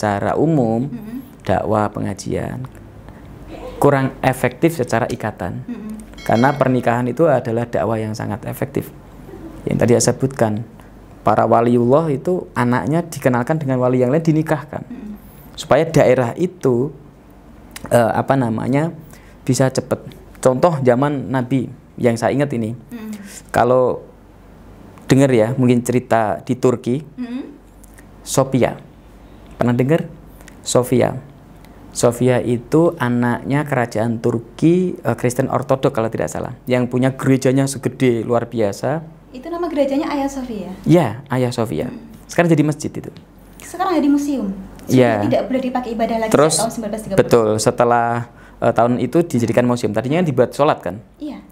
secara umum dakwah pengajian kurang efektif secara ikatan karena pernikahan itu adalah dakwah yang sangat efektif yang tadi saya sebutkan para waliullah itu anaknya dikenalkan dengan wali yang lain dinikahkan supaya daerah itu eh, apa namanya bisa cepat contoh zaman Nabi yang saya ingat ini mm. kalau dengar ya mungkin cerita di Turki mm Sophia Pernah dengar? Sofia. Sofia itu anaknya kerajaan Turki uh, Kristen Ortodok kalau tidak salah, yang punya gerejanya segede luar biasa. Itu nama gerejanya Ayah Sofia. Ya, Ayah Sofia. Hmm. Sekarang jadi masjid itu. Sekarang jadi museum. Iya. Tidak boleh dipakai ibadah lagi Terus, tahun 1930. Betul, setelah uh, tahun itu dijadikan museum. Tadinya kan dibuat sholat kan? Iya.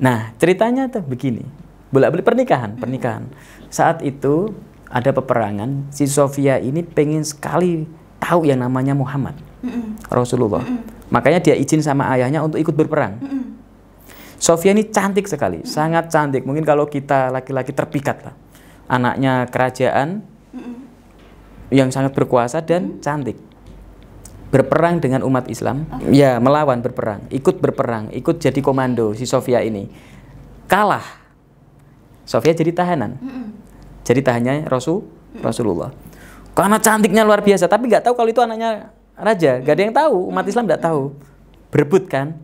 Nah, ceritanya tuh begini. Bolak-balik pernikahan, pernikahan. Saat itu ada peperangan, si Sofia ini pengen sekali tahu yang namanya Muhammad, mm -mm. Rasulullah. Mm -mm. Makanya dia izin sama ayahnya untuk ikut berperang. Mm -mm. Sofia ini cantik sekali, mm -mm. sangat cantik. Mungkin kalau kita laki-laki terpikat lah, anaknya kerajaan mm -mm. yang sangat berkuasa dan mm -mm. cantik. Berperang dengan umat Islam, okay. ya melawan berperang, ikut berperang, ikut jadi komando si Sofia ini. Kalah, Sofia jadi tahanan. Mm -mm jadi tak Rasul Rasulullah. Karena cantiknya luar biasa, tapi nggak tahu kalau itu anaknya raja. Gak ada yang tahu, umat Islam nggak tahu. Berebut kan?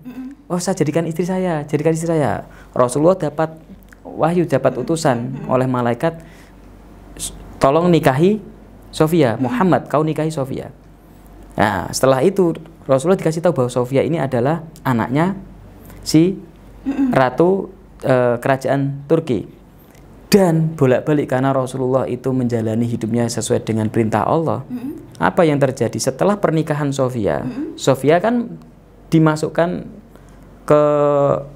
Oh saya jadikan istri saya, jadikan istri saya. Rasulullah dapat wahyu, dapat utusan oleh malaikat. Tolong nikahi Sofia, Muhammad, kau nikahi Sofia. Nah, setelah itu Rasulullah dikasih tahu bahwa Sofia ini adalah anaknya si ratu eh, kerajaan Turki dan bolak-balik karena Rasulullah itu menjalani hidupnya sesuai dengan perintah Allah. Mm -hmm. Apa yang terjadi setelah pernikahan Sofia? Mm -hmm. Sofia kan dimasukkan ke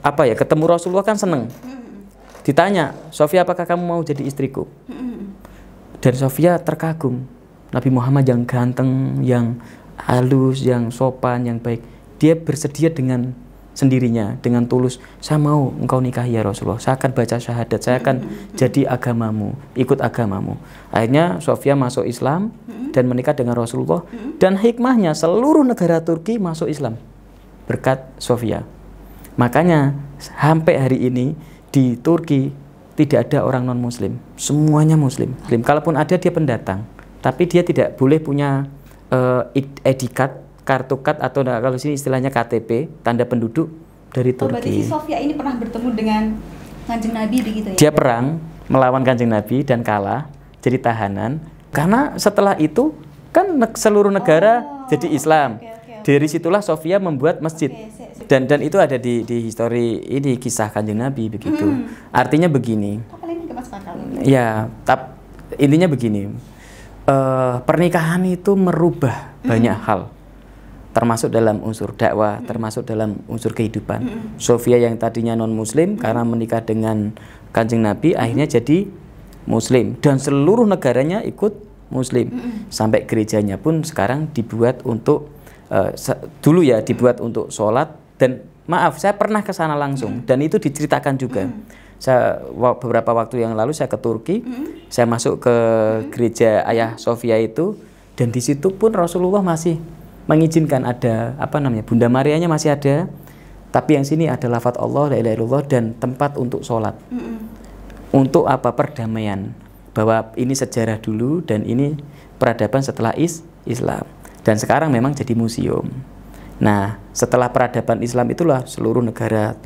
apa ya? Ketemu Rasulullah kan seneng. Mm -hmm. Ditanya, Sofia apakah kamu mau jadi istriku? Mm -hmm. Dan Sofia terkagum. Nabi Muhammad yang ganteng, yang halus, yang sopan, yang baik. Dia bersedia dengan sendirinya dengan tulus saya mau engkau nikah ya Rasulullah saya akan baca syahadat saya akan mm-hmm. jadi agamamu ikut agamamu akhirnya Sofia masuk Islam mm-hmm. dan menikah dengan Rasulullah mm-hmm. dan hikmahnya seluruh negara Turki masuk Islam berkat Sofia makanya sampai hari ini di Turki tidak ada orang non muslim semuanya muslim, muslim. kalaupun ada dia pendatang tapi dia tidak boleh punya uh, eh, edikat eh, kartu kad atau nah, kalau sini istilahnya KTP tanda penduduk dari Turki. Oh, berarti si Sofia ini pernah bertemu dengan Kanjeng Nabi begitu ya? Dia perang melawan Kanjeng Nabi dan kalah jadi tahanan karena setelah itu kan ne seluruh negara oh, jadi Islam. Okay, okay, okay. Dari situlah Sofia membuat masjid. Okay, dan dan itu ada di di histori ini kisah Kanjeng Nabi begitu. Hmm. Artinya begini. Oh, ya, tap intinya begini. Uh, pernikahan itu merubah hmm. banyak hal termasuk dalam unsur dakwah, hmm. termasuk dalam unsur kehidupan. Hmm. Sofia yang tadinya non muslim hmm. karena menikah dengan Kanjeng Nabi hmm. akhirnya jadi muslim dan seluruh negaranya ikut muslim. Hmm. Sampai gerejanya pun sekarang dibuat untuk uh, dulu ya dibuat hmm. untuk sholat dan maaf saya pernah ke sana langsung hmm. dan itu diceritakan juga. Hmm. Saya beberapa waktu yang lalu saya ke Turki, hmm. saya masuk ke hmm. gereja Ayah Sofia itu dan di situ pun Rasulullah masih mengizinkan ada apa namanya Bunda Marianya masih ada tapi yang sini ada lafat Allah la ilaha illallah dan tempat untuk sholat mm -mm. untuk apa perdamaian bahwa ini sejarah dulu dan ini peradaban setelah is Islam dan sekarang memang jadi museum nah setelah peradaban Islam itulah seluruh negara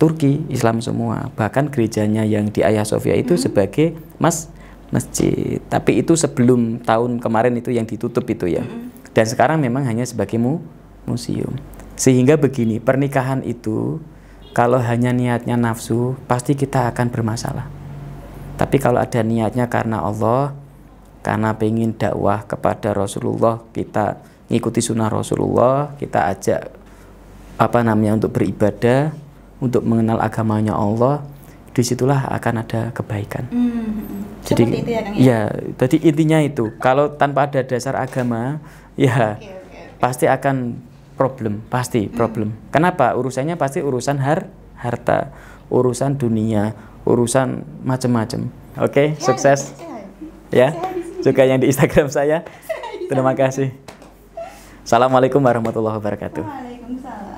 Turki Islam semua bahkan gerejanya yang di Ayah Sofia itu mm -hmm. sebagai mas masjid tapi itu sebelum tahun kemarin itu yang ditutup itu ya mm -hmm dan sekarang memang hanya sebagai mu museum. Sehingga begini, pernikahan itu kalau hanya niatnya nafsu, pasti kita akan bermasalah. Tapi kalau ada niatnya karena Allah, karena pengen dakwah kepada Rasulullah, kita ngikuti sunnah Rasulullah, kita ajak apa namanya untuk beribadah, untuk mengenal agamanya Allah, disitulah akan ada kebaikan. Hmm, hmm, hmm. Jadi, itu ya, kan ya? ya, jadi intinya itu. Kalau tanpa ada dasar agama, ya okay, okay, pasti akan problem, pasti hmm. problem. Hmm. Kenapa? Urusannya pasti urusan har harta, urusan dunia, urusan macam-macam. Oke, okay? sukses. Ya. Juga yang di Instagram saya. Terima kasih. Assalamualaikum warahmatullahi wabarakatuh. Waalaikumsalam.